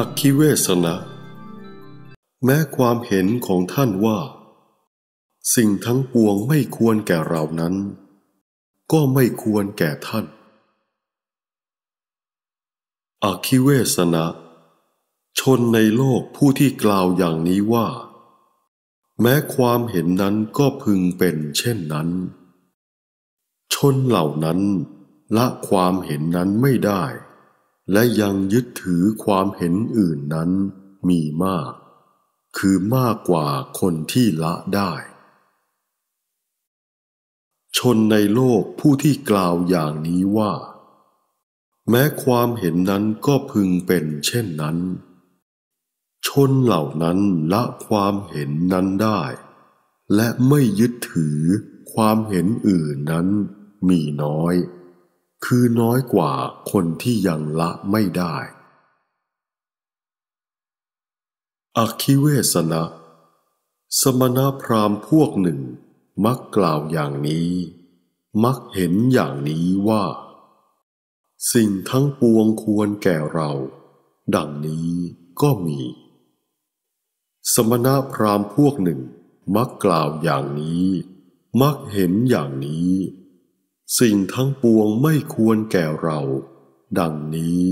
อคิเวสนะแม้ความเห็นของท่านว่า สิ่งทั้งปวงไม่ควรแก่เรานั้น ก็ไม่ควรแก่ท่าน อคิเวสนะชนในโลกผู้ที่กล่าวอย่างนี้ว่า แม้ความเห็นนั้นก็พึงเป็นเช่นนั้น ชนเหล่านั้น ละความเห็นนั้นไม่ได้และยังยึดถือความเห็นอื่นนั้นมีมาก คือมากกว่าคนที่ละได้ ชนในโลกผู้ที่กล่าวอย่างนี้ว่า แม้ความเห็นนั้นก็พึงเป็นเช่นนั้น ชนเหล่านั้นละความเห็นนั้นได้ และไม่ยึดถือความเห็นอื่นนั้นมีน้อยคือน้อยกว่าคนที่ยังละไม่ได้ อคิเวสนะ สมณพราหมณ์พวกหนึ่ง มักกล่าวอย่างนี้ มักเห็นอย่างนี้ว่า สิ่งทั้งปวงควรแก่เรา ดังนี้ก็มี สมณพราหมณ์พวกหนึ่งมักกล่าวอย่างนี้ มักเห็นอย่างนี้สิ่งทั้งปวงไม่ควรแก่เรา ดังนี้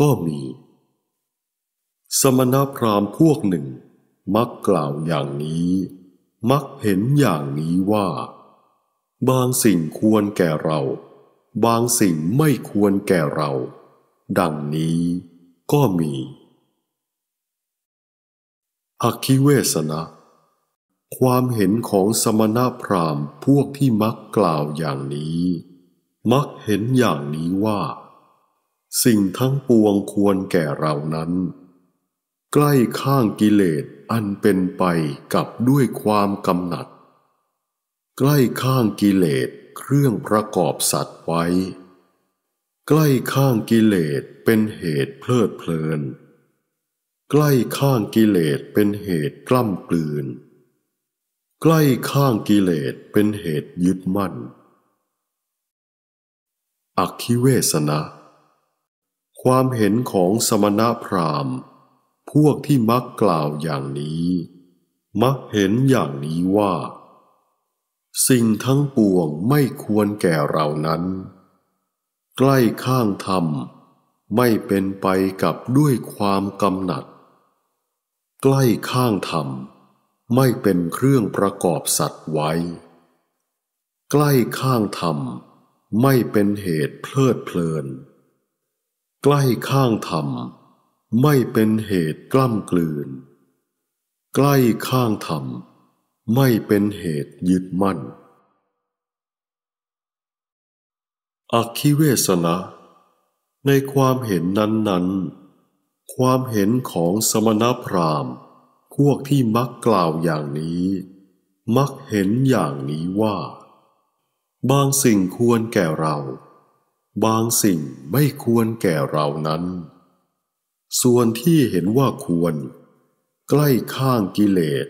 ก็มี สมณพราหมณ์พวกหนึ่ง มักกล่าวอย่างนี้ มักเห็นอย่างนี้ว่า บางสิ่งควรแก่เรา บางสิ่งไม่ควรแก่เรา ดังนี้ก็มี อคิเวสนะความเห็นของสมณพราหมณ์พวกที่มักกล่าวอย่างนี้ มักเห็นอย่างนี้ว่า สิ่งทั้งปวงควรแก่เรานั้น ใกล้ข้างกิเลสอันเป็นไปกับด้วยความกำหนัด ใกล้ข้างกิเลสเครื่องประกอบสัตว์ไว้ ใกล้ข้างกิเลสเป็นเหตุเพลิดเพลิน ใกล้ข้างกิเลสเป็นเหตุกล้ำกลืนใกล้ข้างกิเลสเป็นเหตุยึดมั่น อักขิเวสนะความเห็นของสมณะพราหมณ์ พวกที่มักกล่าวอย่างนี้ มักเห็นอย่างนี้ว่า สิ่งทั้งปวงไม่ควรแก่เรานั้น ใกล้ข้างธรรม ไม่เป็นไปกับด้วยความกำหนัด ใกล้ข้างธรรมไม่เป็นเครื่องประกอบสัตว์ไว้ ใกล้ข้างธรรมไม่เป็นเหตุเพลิดเพลิน ใกล้ข้างธรรม ไม่เป็นเหตุกล้ำกลืน ใกล้ข้างธรรม ไม่เป็นเหตุยึดมั่น อคิเวสนะในความเห็นนั้นๆ ความเห็นของสมณพราหมณ์พวกที่มักกล่าวอย่างนี้ มักเห็นอย่างนี้ว่า บางสิ่งควรแก่เรา บางสิ่งไม่ควรแก่เรานั้น ส่วนที่เห็นว่าควร ใกล้ข้างกิเลส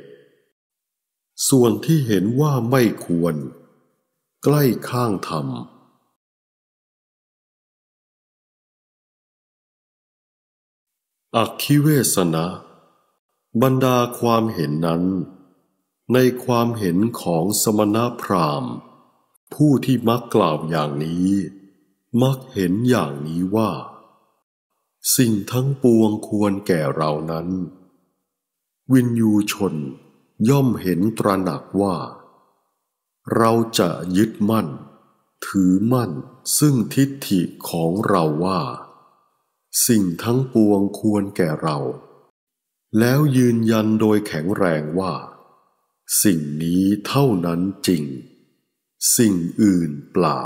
ส่วนที่เห็นว่าไม่ควร ใกล้ข้างธรรมอักคิเวสนะบรรดาความเห็นนั้น ในความเห็นของสมณพราหมณ์ ผู้ที่มักกล่าวอย่างนี้ มักเห็นอย่างนี้ว่า สิ่งทั้งปวงควรแก่เรานั้น วินยูชนย่อมเห็นตระหนักว่า เราจะยึดมั่น ถือมั่นซึ่งทิฏฐิของเราว่า สิ่งทั้งปวงควรแก่เราแล้วยืนยันโดยแข็งแรงว่า สิ่งนี้เท่านั้นจริง สิ่งอื่นเปล่า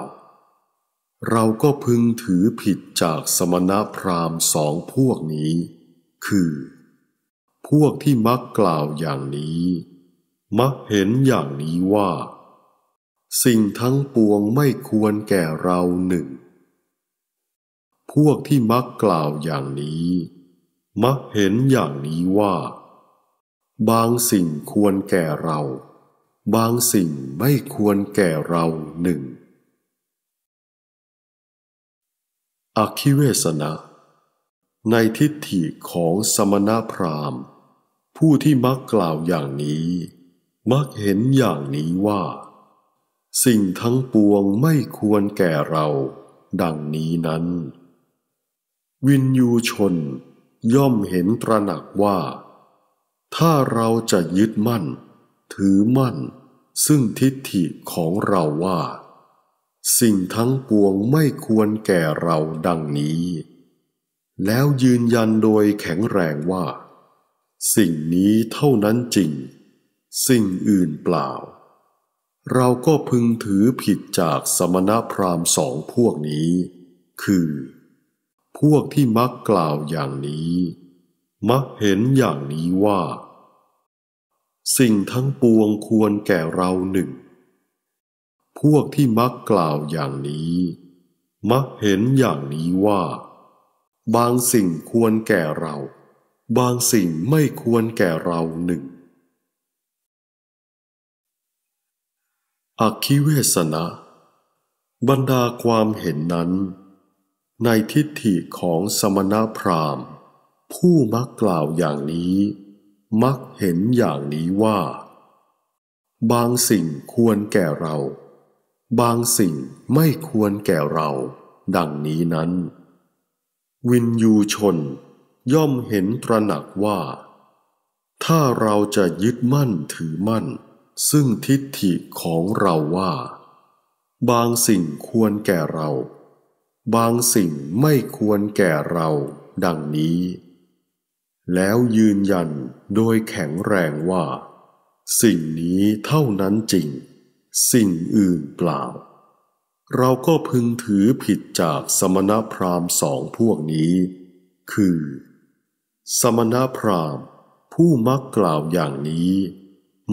เราก็พึงถือผิดจากสมณพราหมณ์สองพวกนี้ คือ พวกที่มักกล่าวอย่างนี้ มักเห็นอย่างนี้ว่า สิ่งทั้งปวงไม่ควรแก่เราหนึ่ง พวกที่มักกล่าวอย่างนี้มักเห็นอย่างนี้ว่า บางสิ่งควรแก่เรา บางสิ่งไม่ควรแก่เราหนึ่งอคิเวสนะในทิฏฐิของสมณพราหมณ์ ผู้ที่มักกล่าวอย่างนี้ มักเห็นอย่างนี้ว่า สิ่งทั้งปวงไม่ควรแก่เรา ดังนี้นั้น วินยูชนย่อมเห็นตระหนักว่า ถ้าเราจะยึดมั่น ถือมั่น ซึ่งทิฏฐิของเราว่า สิ่งทั้งปวงไม่ควรแก่เราดังนี้ แล้วยืนยันโดยแข็งแรงว่า สิ่งนี้เท่านั้นจริง สิ่งอื่นเปล่า เราก็พึงถือผิดจากสมณพราหมณ์สองพวกนี้ คือพวกที่มักกล่าวอย่างนี้ มักเห็นอย่างนี้ว่า สิ่งทั้งปวงควรแก่เราหนึ่ง พวกที่มักกล่าวอย่างนี้ มักเห็นอย่างนี้ว่า บางสิ่งควรแก่เรา บางสิ่งไม่ควรแก่เราหนึ่ง อคิเวสนะบรรดาความเห็นนั้นในทิฏฐิของสมณพราหมณ์ ผู้มักกล่าวอย่างนี้ มักเห็นอย่างนี้ว่า บางสิ่งควรแก่เรา บางสิ่งไม่ควรแก่เรา ดังนี้นั้น วินยูชน ย่อมเห็นตระหนักว่า ถ้าเราจะยึดมั่นถือมั่น ซึ่งทิฏฐิของเราว่า บางสิ่งควรแก่เราบางสิ่งไม่ควรแก่เราดังนี้ แล้วยืนยันโดยแข็งแรงว่า สิ่งนี้เท่านั้นจริง สิ่งอื่นเปล่า เราก็พึงถือผิดจากสมณพราหมณ์สองพวกนี้ คือ สมณพราหมณ์ ผู้มักกล่าวอย่างนี้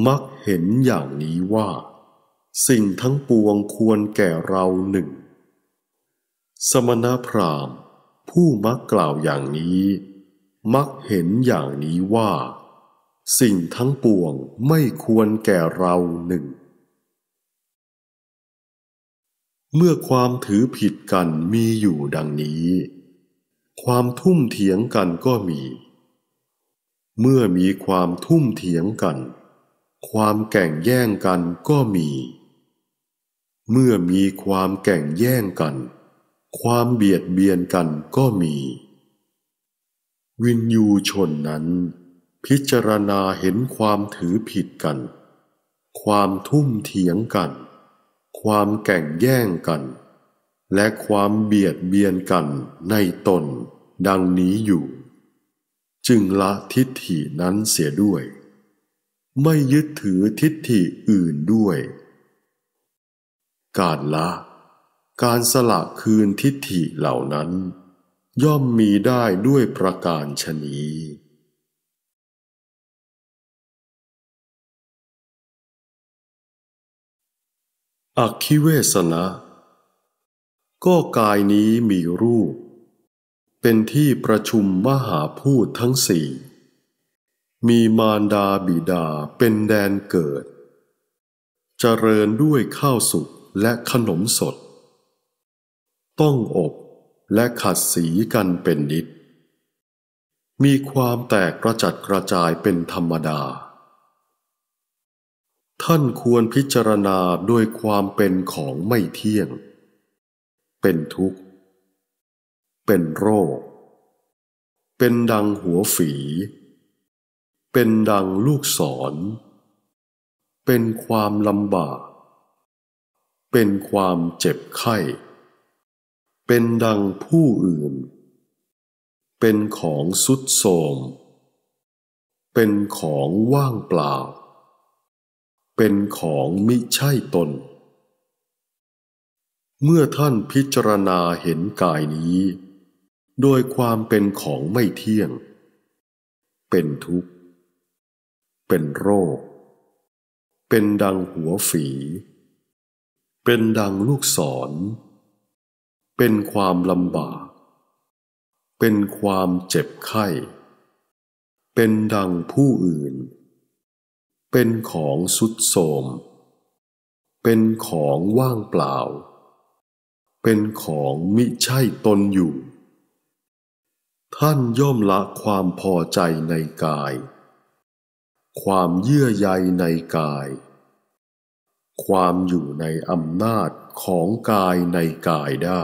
มักเห็นอย่างนี้ว่า สิ่งทั้งปวงควรแก่เราหนึ่งสมณพราหมณ์ผู้มักกล่าวอย่างนี้ มักเห็นอย่างนี้ว่า สิ่งทั้งปวงไม่ควรแก่เราหนึ่ง เมื่อความถือผิดกันมีอยู่ดังนี้ ความทุ่มเถียงกันก็มี เมื่อมีความทุ่มเถียงกัน ความแก่งแย่งกันก็มี เมื่อมีความแก่งแย่งกันความเบียดเบียนกันก็มี วินยูชนนั้น พิจารณาเห็นความถือผิดกัน ความทุ่มเถียงกัน ความแก่งแย่งกัน และความเบียดเบียนกันในตนดังนี้อยู่ จึงละทิฏฐินั้นเสียด้วย ไม่ยึดถือทิฏฐิอื่นด้วย การละการสละคืนทิฏฐิเหล่านั้น ย่อมมีได้ด้วยประการชนีอักคิเวสนะก็กายนี้มีรูป เป็นที่ประชุมมหาพูดทั้งสี่ มีมารดาบิดาเป็นแดนเกิด เจริญด้วยข้าวสุกและขนมสดต้อง อบ และขัดสีกันเป็นนิด มีความแตกกระจัดกระจายเป็นธรรมดา ท่านควรพิจารณาด้วยความเป็นของไม่เที่ยง เป็นทุกข์ เป็นโรค เป็นดังหัวฝี เป็นดังลูกศร เป็นความลำบาก เป็นความเจ็บไข้เป็นดังผู้อื่น เป็นของสุดโทมเป็นของว่างเปล่า เป็นของมิใช่ตน เมื่อท่านพิจารณาเห็นกายนี้ โดยความเป็นของไม่เที่ยง เป็นทุกข์ เป็นโรค เป็นดังหัวฝี เป็นดังลูกศรเป็นความลำบาก เป็นความเจ็บไข้ เป็นดังผู้อื่น เป็นของสุดโสมเป็นของว่างเปล่า เป็นของมิใช่ตนอยู่ ท่านย่อมละความพอใจในกาย ความเยื่อใยในกาย ความอยู่ในอำนาจของกายในกายได้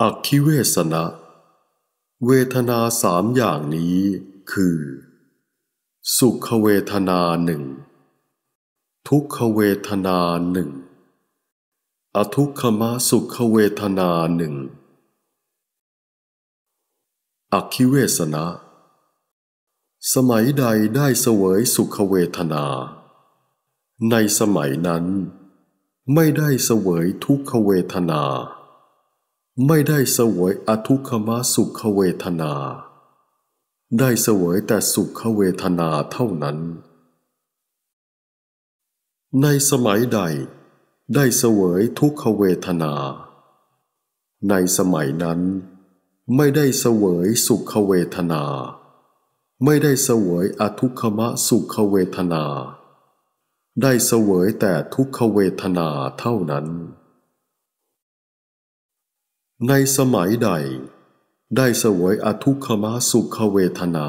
อคิเวสนะ เวทนาสามอย่างนี้คือ สุขเวทนาหนึ่ง ทุกขเวทนาหนึ่งอทุกขมสุขเวทนาหนึ่งอคิเวสนะสมัยใดได้เสวยสุขเวทนา ในสมัยนั้น ไม่ได้เสวยทุกขเวทนา ไม่ได้เสวยอทุกขมสุขเวทนา ได้เสวยแต่สุขเวทนาเท่านั้น ในสมัยใดได้เสวยทุกขเวทนา ในสมัยนั้นไม่ได้เสวยสุขเวทนาไม่ได้เสวยอทุกขมะสุขเวทนา ได้เสวยแต่ทุกขเวทนาเท่านั้น ในสมัยใด ได้เสวยอทุกขมะสุขเวทนา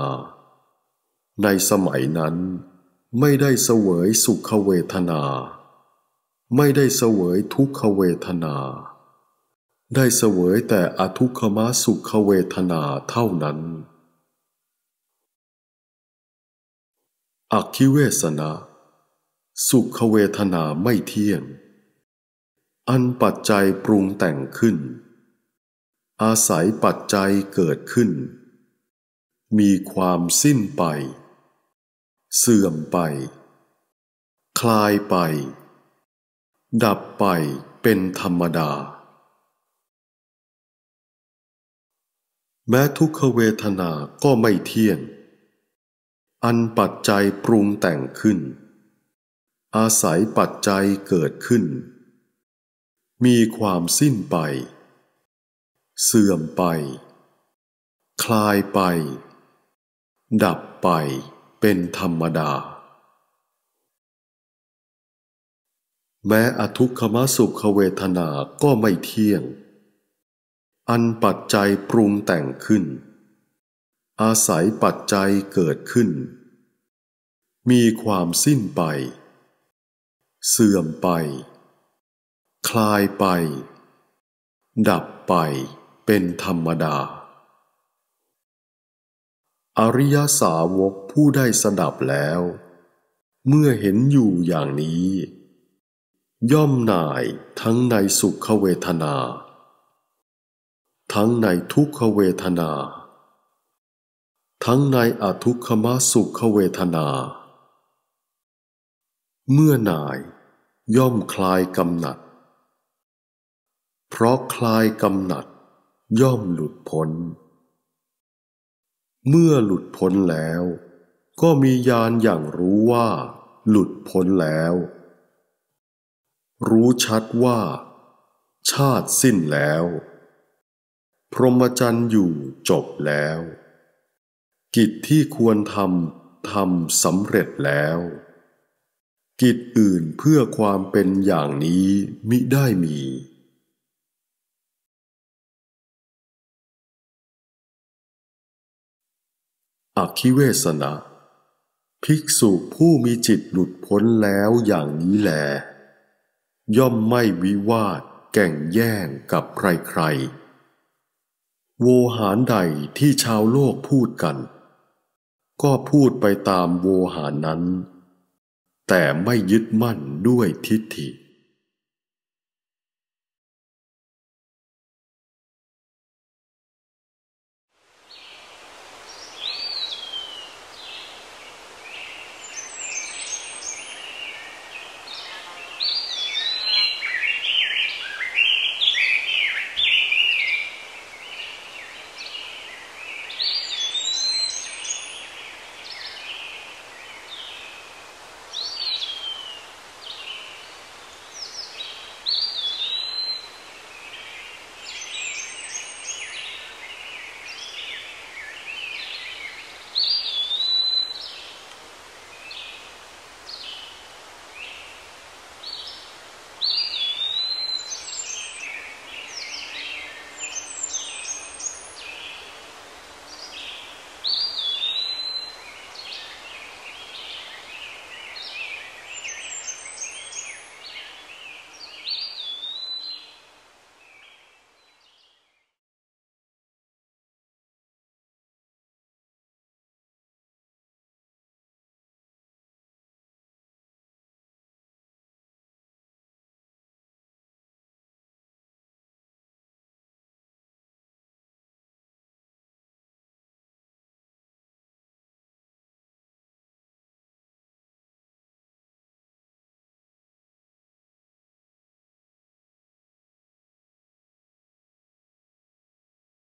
ในสมัยนั้น ไม่ได้เสวยสุขเวทนา ไม่ได้เสวยทุกขเวทนา ได้เสวยแต่อทุกขมะสุขเวทนาเท่านั้นอคิเวสนะสุขเวทนาไม่เที่ยงอันปัจจัยปรุงแต่งขึ้น อาศัยปัจจัยเกิดขึ้น มีความสิ้นไป เสื่อมไป คลายไป ดับไปเป็นธรรมดา แม้ทุกขเวทนาก็ไม่เที่ยงอันปัจจัยปรุงแต่งขึ้น อาศัยปัจจัยเกิดขึ้น มีความสิ้นไป เสื่อมไป คลายไป ดับไปเป็นธรรมดา แม้อทุกขมสุขเวทนาก็ไม่เที่ยง อันปัจจัยปรุงแต่งขึ้นอาศัยปัจจัยเกิดขึ้น มีความสิ้นไป เสื่อมไป คลายไป ดับไปเป็นธรรมดา อริยสาวกผู้ได้สดับแล้ว เมื่อเห็นอยู่อย่างนี้ ย่อมหน่ายทั้งในสุขเวทนา ทั้งในทุกขเวทนาทั้งในอทุกขมสุขเวทนา เมื่อหน่ายย่อมคลายกำหนัด เพราะคลายกำหนัด ย่อมหลุดพ้น เมื่อหลุดพ้นแล้ว ก็มีญาณอย่างรู้ว่าหลุดพ้นแล้ว รู้ชัดว่าชาติสิ้นแล้ว พรหมจรรย์อยู่จบแล้วกิจที่ควรทำทำสำเร็จแล้ว กิจอื่นเพื่อความเป็นอย่างนี้มิได้มี อคิเวสนะภิกษุผู้มีจิตหลุดพ้นแล้วอย่างนี้แล ย่อมไม่วิวาทแก่งแย่งกับใครๆ โวหารใดที่ชาวโลกพูดกันก็พูดไปตามโวหารนั้น แต่ไม่ยึดมั่นด้วยทิฏฐิ